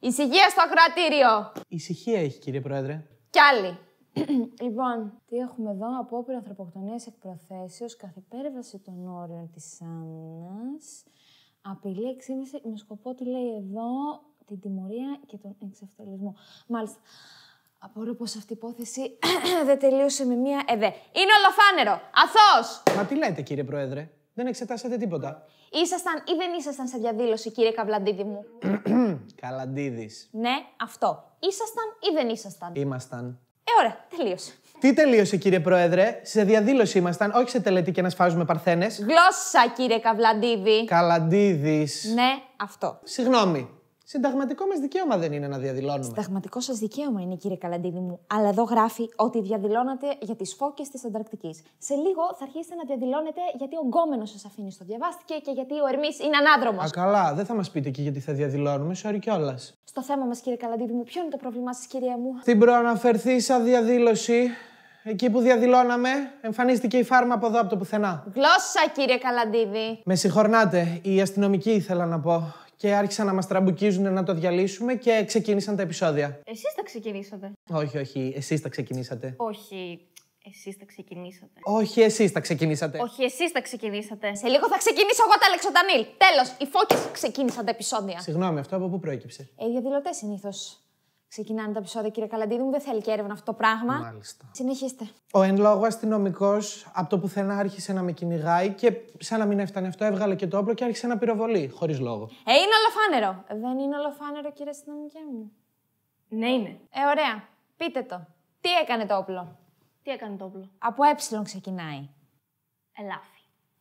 Ησυχία στο ακροατήριο. Ησυχία έχει, κύριε Πρόεδρε. Κι άλλη. λοιπόν, τι έχουμε εδώ από ανθρωποκτονία ανθρωποκτονίας εκ προθέσεως, καθυπέρβαση των όριων της άμυνα, απειλή εξήμιση με σκοπό, τι λέει εδώ, την τιμωρία και τον εξευτελισμό. Μάλιστα. Απορώ πως αυτή η υπόθεση δεν τελείωσε με μία ΕΔΕ. Είναι ολοφάνερο! Αθώς! Μα τι λέτε, κύριε Πρόεδρε. Δεν εξετάσατε τίποτα. Ήσασταν ή δεν ήσασταν σε διαδήλωση, κύριε Καβλαντίδη μου. Καλαντίδη. Ναι, αυτό. Ήσασταν ή δεν ήσασταν. Ήμασταν. Ε, ωραία, τελείωσε. Τι τελείωσε, κύριε Πρόεδρε. Σε διαδήλωση ήμασταν, όχι σε τελετή και να σφάζουμε παρθένες. Γλώσσα, κύριε Καβλαντίδη. Καλαντίδη. Ναι, αυτό. Συγγνώμη. Συνταγματικό μα δικαίωμα δεν είναι να διαδηλώνουμε. Συνταγματικό σας δικαίωμα είναι, κύριε Καλαντίνη μου. Αλλά εδώ γράφει ότι διαδηλώνατε για τις φώκες της Ανταρκτικής. Σε λίγο θα αρχίσετε να διαδηλώνετε γιατί ο γκόμενος σας αφήνει στο διαβάστηκε και γιατί ο Ερμής είναι ανάδρομος. Α, καλά, δεν θα μας πείτε και γιατί θα διαδηλώνουμε, sorry κιόλας. Στο θέμα μας, κύριε Καλαντίνη μου, ποιο είναι το πρόβλημά σας, κυρία μου. Την προαναφερθήσα διαδήλωση. Εκεί που διαδηλώναμε, εμφανίστηκε η φάρμα από εδώ από το πουθενά. Γλώσσα, κύριε Καλαντίδη. Με συγχωρνάτε, η αστυνομική ήθελα να πω και άρχισαν να μας τραμπουκίζουν να το διαλύσουμε και ξεκίνησαν τα επεισόδια. Εσείς τα ξεκινήσατε. Όχι, όχι, εσείς τα ξεκινήσατε. Όχι, εσείς τα ξεκινήσατε. Όχι, εσείς τα ξεκινήσατε. Όχι, εσείς τα ξεκινήσατε. Σε λίγο θα ξεκινήσω εγώ τα λεξοτανίλ. Τέλος, οι φώκε ξεκίνησαν τα επεισόδια. Συγγνώμη, αυτό από πού προέκυψε. Ε, διαδηλωτές συνήθως ξεκινάνε τα επεισόδια, κύριε Καλαντίδη μου. Δεν θέλει και έρευνα αυτό το πράγμα. Μάλιστα. Συνεχίστε. Ο εν λόγω αστυνομικός από το πουθενά άρχισε να με κυνηγάει και σαν να μην έφτανε αυτό, έβγαλε και το όπλο και άρχισε να πυροβολεί, χωρίς λόγο. Ε, είναι ολοφάνερο. Δεν είναι ολοφάνερο, κύριε αστυνομικέ μου. Ναι, είναι. Ε, ωραία. Πείτε το. Τι έκανε το όπλο. Τι έκανε το όπλο. Από ε ξεκινάει. Ελάφι.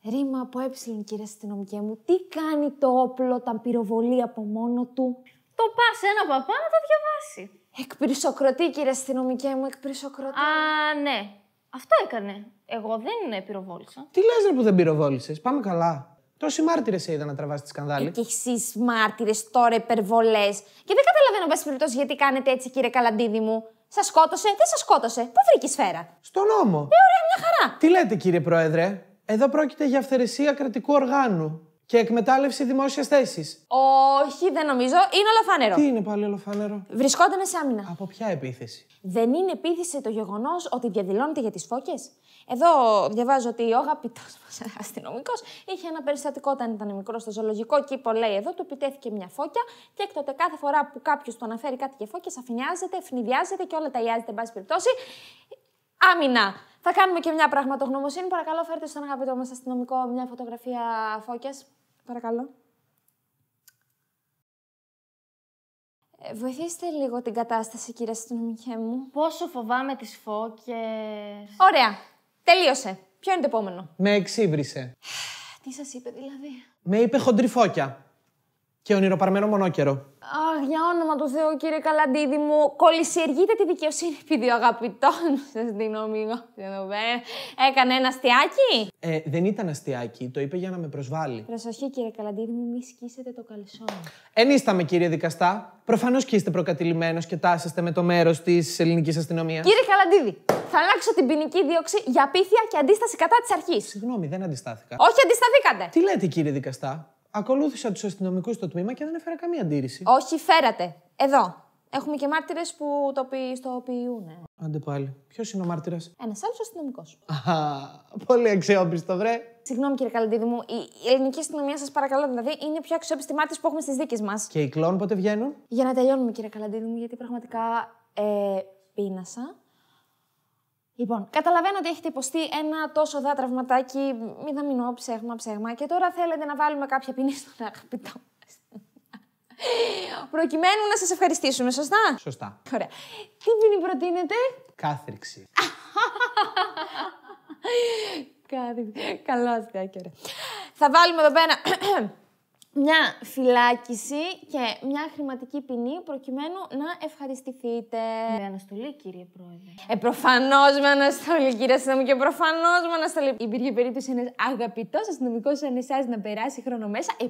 Ρήμα από ε, κύριε αστυνομικέ μου. Τι κάνει το όπλο όταν πυροβολεί από μόνο του το πα σε ένα παπά να το διαβάσει. Εκπρισοκροτή, κύριε αστυνομικέ μου, εκπρισοκροτή. Α, ναι. Αυτό έκανε. Εγώ δεν πυροβόλησα. Τι λες που δεν πυροβόλησες, πάμε καλά. Τόσοι μάρτυρες σε είδα να τραβάς τη σκανδάλη. και εσεί μάρτυρες τώρα υπερβολές. Και δεν καταλαβαίνω, πάση περιπτώσει, γιατί κάνετε έτσι, κύριε Καλαντίδη μου. Σας σκότωσε, δεν σας σκότωσε. Πού βρήκε σφαίρα. Στο νόμο. Ε, ωραία, μια χαρά. Τι λέτε, κύριε Πρόεδρε. Εδώ πρόκειται για αυθαιρεσία κρατικού οργάνου και εκμετάλλευση δημόσιας θέσης. Όχι, δεν νομίζω. Είναι ολοφάνερο. Τι είναι πάλι ολοφάνερο. Βρισκόταν σε άμυνα. Από ποια επίθεση. Δεν είναι επίθεση το γεγονός ότι διαδηλώνεται για τις φώκες. Εδώ διαβάζω ότι ο αγαπητός μας αστυνομικός είχε ένα περιστατικό όταν ήταν μικρός στο ζωολογικό κήπο. Λέει εδώ, του επιτέθηκε μια φώκια και έκτοτε κάθε φορά που κάποιος του αναφέρει κάτι για φώκες, αφινιάζεται, φνιδιάζεται και όλα τα ιάζεται, εν πάση περιπτώσει άμυνα. Θα κάνουμε και μια πραγματογνωμοσύνη. Παρακαλώ, φέρτε στον αγαπητό μας αστυνομικό μια φωτογραφία φώκες. Παρακαλώ. Ε, βοηθήστε λίγο την κατάσταση, κύριε αστυνομικέ μου. Πόσο φοβάμαι τις φώκες. Ωραία. Τελείωσε. Ποιο είναι το επόμενο. Με εξύβρισε. Τι σας είπε δηλαδή. Με είπε χοντριφόκια και ονειροπαρμένο μονόκερο. Αχ, για όνομα του Θεού, κύριε Καλαντίδη μου, κολυσιεργείτε τη δικαιοσύνη επειδή ο αγαπητόν σα δίνω μήνυμα. Ε, έκανε ένα αστιάκι. Ε, δεν ήταν αστιάκι, το είπε για να με προσβάλλει. Προσοχή, κύριε Καλαντίδη μου, μη σκίσετε το καλσόνι. Ενίσταμε, κύριε δικαστά. Προφανώς και είστε προκατηλημένος και τάσεστε με το μέρος της ελληνικής αστυνομίας. Κύριε Καλαντίδη, θα αλλάξω την ποινική δίωξη για πίθια και αντίσταση κατά της αρχής. Συγγνώμη, δεν αντιστάθηκα. Όχι, αντισταθήκατε. Τι λέτε, κύριε δικαστά. Ακολούθησα τους αστυνομικούς στο τμήμα και δεν έφερα καμία αντίρρηση. Όχι, φέρατε. Εδώ. Έχουμε και μάρτυρες που το πιστοποιούν. Άντε πάλι. Ποιος είναι ο μάρτυρας, Ένας άλλος αστυνομικός. Πολύ αξιόπιστο, βρε. Συγγνώμη, κύριε Καλαντίδη μου, η ελληνική αστυνομία, σας παρακαλώ, δηλαδή είναι πιο αξιόπιστη μάρτυρε που έχουμε στις δίκες μας. Και οι κλόν πότε βγαίνουν. Για να τελειώνουμε, κύριε Καλαντίδη μου, γιατί πραγματικά ε, πείνασα. Λοιπόν, καταλαβαίνω ότι έχετε υποστεί ένα τόσο δά τραυματάκι, μηδαμινό, ψέγμα, ψέγμα, και τώρα θέλετε να βάλουμε κάποια ποινή στον αγαπητό Προκειμένου να σας ευχαριστήσουμε, σωστά. Σωστά. Ωραία. Τι ποινή προτείνετε, Κάθριξη. Κάθριξη. Καλό αστιάκι, Θα βάλουμε εδώ πέρα μια φυλάκιση και μια χρηματική ποινή προκειμένου να ευχαριστηθείτε. Με αναστολή, κύριε Πρόεδρε. Ε, προφανώς με αναστολή, κύριε και προφανώς με αναστολή. Υπήρχε περίπτωση ένας αγαπητός αστυνομικός σαν εσάς να περάσει χρόνο μέσα. Ε,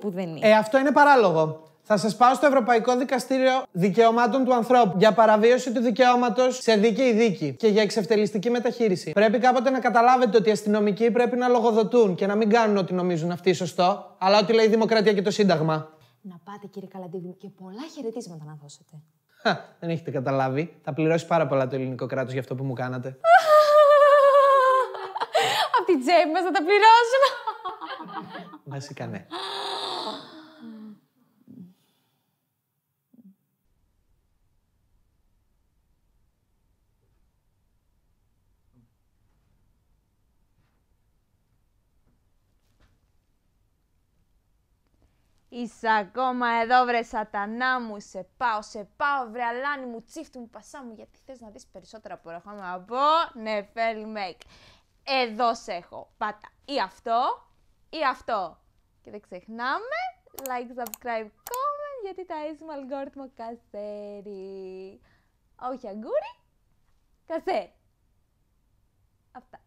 που δεν είναι, Ε, αυτό είναι παράλογο. Θα σας πάω στο Ευρωπαϊκό Δικαστήριο Δικαιωμάτων του Ανθρώπου για παραβίωση του δικαιώματος σε δίκαιη δίκη και για εξευτελιστική μεταχείριση. Πρέπει κάποτε να καταλάβετε ότι οι αστυνομικοί πρέπει να λογοδοτούν και να μην κάνουν ό,τι νομίζουν αυτοί σωστό, αλλά ό,τι λέει η Δημοκρατία και το Σύνταγμα. Να πάτε, κύριε Καλαντίδη, και πολλά χαιρετίσματα να δώσετε. Χα, δεν έχετε καταλάβει. Θα πληρώσει πάρα πολλά το ελληνικό κράτος για αυτό που μου κάνατε. Απ' την τσέπη μας θα τα πληρώσουμε. Βασικά ναι. Είσαι ακόμα εδώ, βρε σατανά μου, σε πάω, σε πάω, βρε αλάνι μου, τσίφτου μου, πασά μου, γιατί θες να δεις περισσότερα έχω να από Νεφέλ Μέικ. Εδώ σε έχω, πάτα, ή αυτό, ή αυτό. Και δεν ξεχνάμε, like, subscribe, comment, γιατί τα είσαι με αλγόριθμο κασέρι. Όχι αγκούρι, κασέρι. Αυτά.